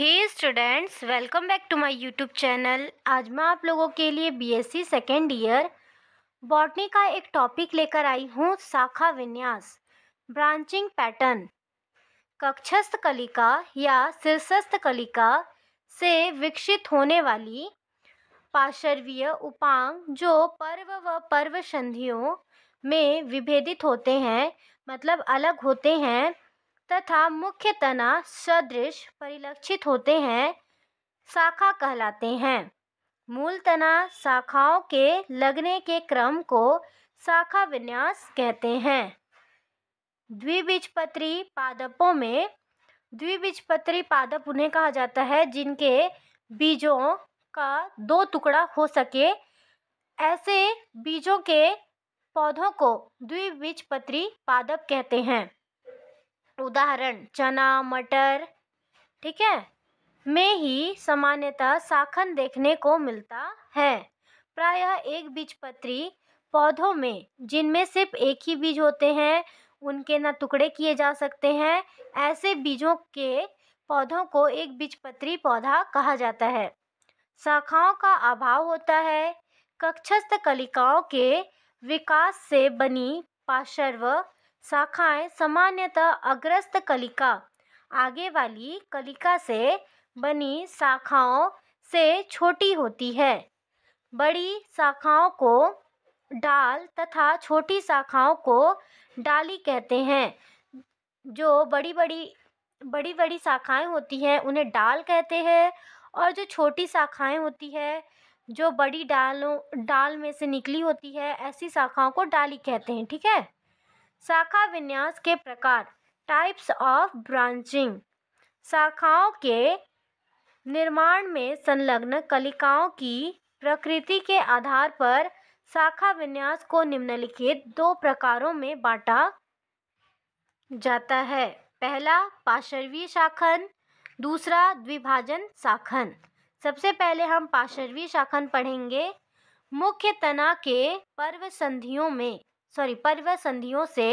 hey students welcome back to my YouTube channel आज मैं आप लोगों के लिए बीएससी सेकेंड ईयर बॉटनी का एक टॉपिक लेकर आई हूँ शाखा विन्यास ब्रांचिंग पैटर्न कक्षस्थ कलिका या शीर्षस्थ कलिका से विकसित होने वाली पार्शर्वीय उपांग जो पर्व व पर्व संधियों में विभेदित होते हैं मतलब अलग होते हैं तथा मुख्य तना सदृश परिलक्षित होते हैं शाखा कहलाते हैं मूल तना शाखाओं के लगने के क्रम को शाखा विन्यास कहते हैं द्विबीजपत्री पादपों में द्विबीजपत्री पादप उन्हें कहा जाता है जिनके बीजों का दो टुकड़ा हो सके ऐसे बीजों के पौधों को द्विबीजपत्री पादप कहते हैं उदाहरण चना मटर ठीक है में ही सामान्यतः साखन देखने को मिलता है प्रायः एक बीजपत्री पौधों में जिनमें सिर्फ एक ही बीज होते हैं उनके ना टुकड़े किए जा सकते हैं ऐसे बीजों के पौधों को एक बीजपत्री पौधा कहा जाता है शाखाओं का अभाव होता है कक्षस्थ कलिकाओं के विकास से बनी पाशर्व शाखाएं सामान्यतः अग्रस्त कलिका आगे वाली कलिका से बनी शाखाओं से छोटी होती है बड़ी शाखाओं को डाल तथा छोटी शाखाओं को डाली कहते हैं जो बड़ी बड़ी बड़ी बड़ी शाखाएं होती हैं उन्हें डाल कहते हैं और जो छोटी शाखाएं होती है जो बड़ी डालों डाल में से निकली होती है ऐसी शाखाओं को डाली कहते हैं ठीक है शाखा विन्यास के प्रकार टाइप्स ऑफ ब्रांचिंग शाखाओं के निर्माण में संलग्न कलिकाओं की प्रकृति के आधार पर शाखा विन्यास को निम्नलिखित दो प्रकारों में बांटा जाता है पहला पाशर्वी शाखन दूसरा द्विभाजन शाखन सबसे पहले हम पाशर्वी शाखन पढ़ेंगे मुख्य तना के पर्व संधियों में सॉरी पर्व संधियों से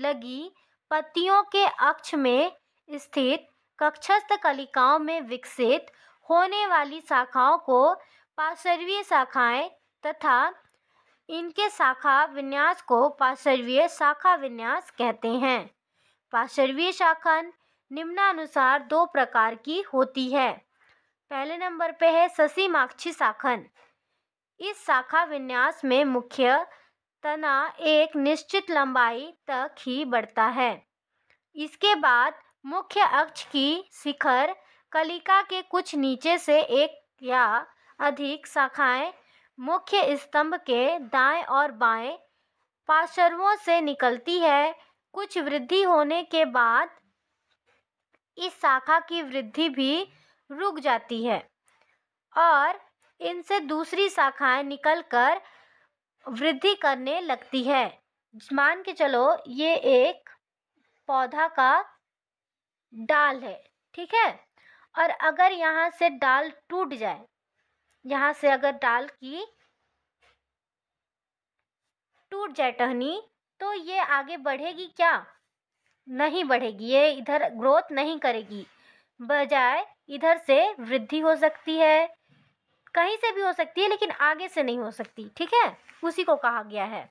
लगी पत्तियों के अक्ष में स्थित कक्षस्थ कलिकाओं में विकसित होने वाली शाखाओं को पार्श्वीय शाखाएं तथा इनके शाखा विन्यास को पार्श्वीय शाखा विन्यास कहते हैं पार्श्वीय शाखन निम्नानुसार दो प्रकार की होती है पहले नंबर पे है ससीमाक्षी शाखन इस शाखा विन्यास में मुख्य तना एक निश्चित लंबाई तक ही बढ़ता है इसके बाद मुख्य अक्ष की शिखर कलिका के कुछ नीचे से एक या अधिक शाखाएं मुख्य स्तंभ के दाएं और बाएं पार्श्वों से निकलती है कुछ वृद्धि होने के बाद इस शाखा की वृद्धि भी रुक जाती है और इनसे दूसरी शाखाएं निकलकर वृद्धि करने लगती है मान के चलो ये एक पौधा का डाल है ठीक है और अगर यहाँ से डाल टूट जाए यहाँ से अगर डाल की टूट जाए टहनी तो ये आगे बढ़ेगी क्या नहीं बढ़ेगी ये इधर ग्रोथ नहीं करेगी बजाय इधर से वृद्धि हो सकती है कहीं से भी हो सकती है लेकिन आगे से नहीं हो सकती ठीक है उसी को कहा गया है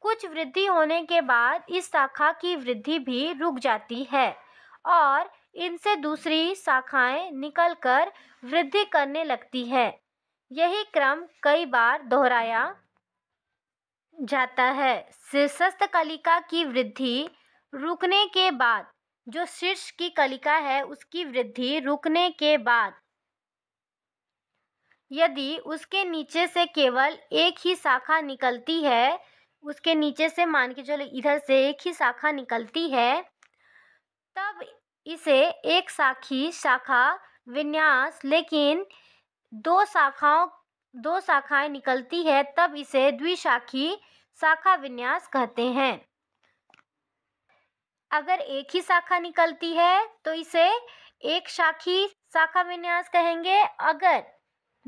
कुछ वृद्धि होने के बाद इस शाखा की वृद्धि भी रुक जाती है और इनसे दूसरी शाखाएं निकलकर वृद्धि करने लगती है यही क्रम कई बार दोहराया जाता है शीर्षस्थ कलिका की वृद्धि रुकने के बाद जो शीर्ष की कलिका है उसकी वृद्धि रुकने के बाद यदि उसके नीचे से केवल एक ही शाखा निकलती है उसके नीचे से मान के चलो इधर से एक ही शाखा निकलती है तब इसे एक शाखी शाखा विन्यास लेकिन दो शाखाओं दो शाखाएं निकलती है तब इसे द्विशाखी शाखा विन्यास कहते हैं अगर एक ही शाखा निकलती है तो इसे एक शाखी शाखा विन्यास कहेंगे अगर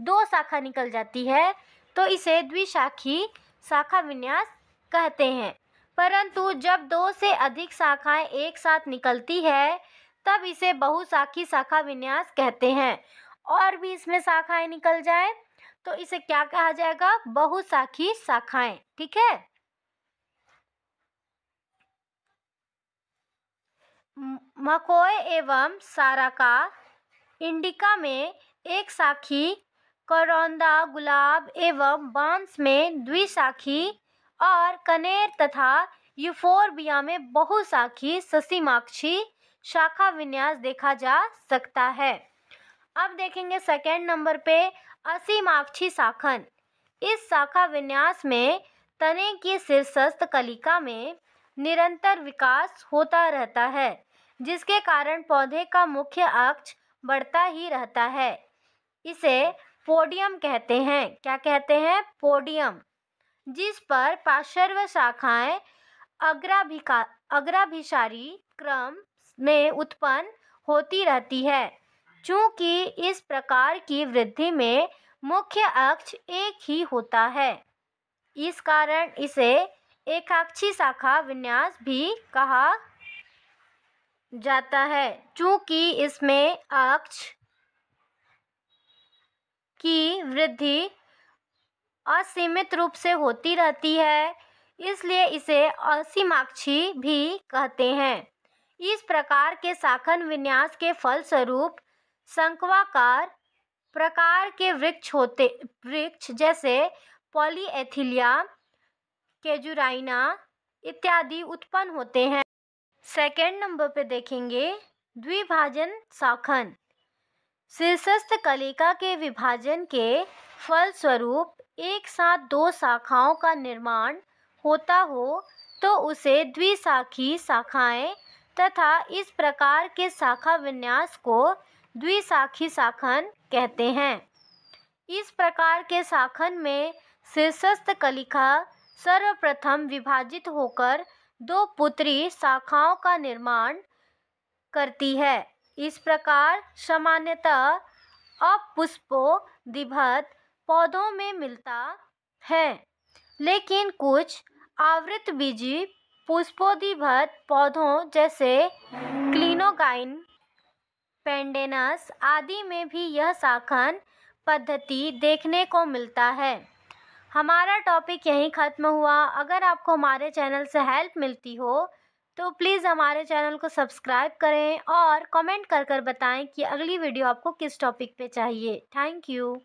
दो शाखा निकल जाती है तो इसे द्विशाखी शाखा विन्यास कहते हैं परंतु जब दो से अधिक शाखाएं एक साथ निकलती है तब इसे बहुशाखी शाखा विन्यास कहते हैं और भी इसमें शाखाएं निकल जाए तो इसे क्या कहा जाएगा बहुशाखी शाखाएं ठीक है मकोय एवं सारा का इंडिका में एक साखी करौंदा गुलाब एवं बांस में द्विशाखी और कनेर तथा यूफोरबिया में बहुशाखी ससीमाक्षी शाखा विन्यास देखा जा सकता है अब देखेंगे सेकेंड नंबर पे असीमाक्षी शाखन इस शाखा विन्यास में तने की शीर्षस्थ कलिका में निरंतर विकास होता रहता है जिसके कारण पौधे का मुख्य अक्ष बढ़ता ही रहता है इसे पोडियम कहते हैं क्या कहते हैं पोडियम जिस पर पार्श्व शाखाएं अग्राभिका अग्राभिशारी क्रम में उत्पन्न होती रहती है चूंकि इस प्रकार की वृद्धि में मुख्य अक्ष एक ही होता है इस कारण इसे एकाक्षी शाखा विन्यास भी कहा जाता है चूँकि इसमें अक्ष की वृद्धि असीमित रूप से होती रहती है इसलिए इसे असीमाक्षी भी कहते हैं इस प्रकार के शाखन विन्यास के फलस्वरूप शंकवाकार प्रकार के वृक्ष होते वृक्ष जैसे पॉलीएथिलिया केजुराइना इत्यादि उत्पन्न होते हैं सेकेंड नंबर पे देखेंगे द्विभाजन शाखन शीर्षस्थ कलिका के विभाजन के फलस्वरूप एक साथ दो शाखाओं का निर्माण होता हो तो उसे द्विशाखी शाखाएं तथा इस प्रकार के शाखा विन्यास को द्विशाखी शाखन कहते हैं इस प्रकार के शाखन में शीर्षस्थ कलिका सर्वप्रथम विभाजित होकर दो पुत्री शाखाओं का निर्माण करती है इस प्रकार सामान्यतः दिभत पौधों में मिलता है लेकिन कुछ आवृत बीजी पुष्पोदिभत पौधों जैसे क्लिनोगाइन पेंडेनस आदि में भी यह शाखन पद्धति देखने को मिलता है हमारा टॉपिक यहीं ख़त्म हुआ अगर आपको हमारे चैनल से हेल्प मिलती हो तो प्लीज़ हमारे चैनल को सब्सक्राइब करें और कमेंट कर कर बताएं कि अगली वीडियो आपको किस टॉपिक पे चाहिए थैंक यू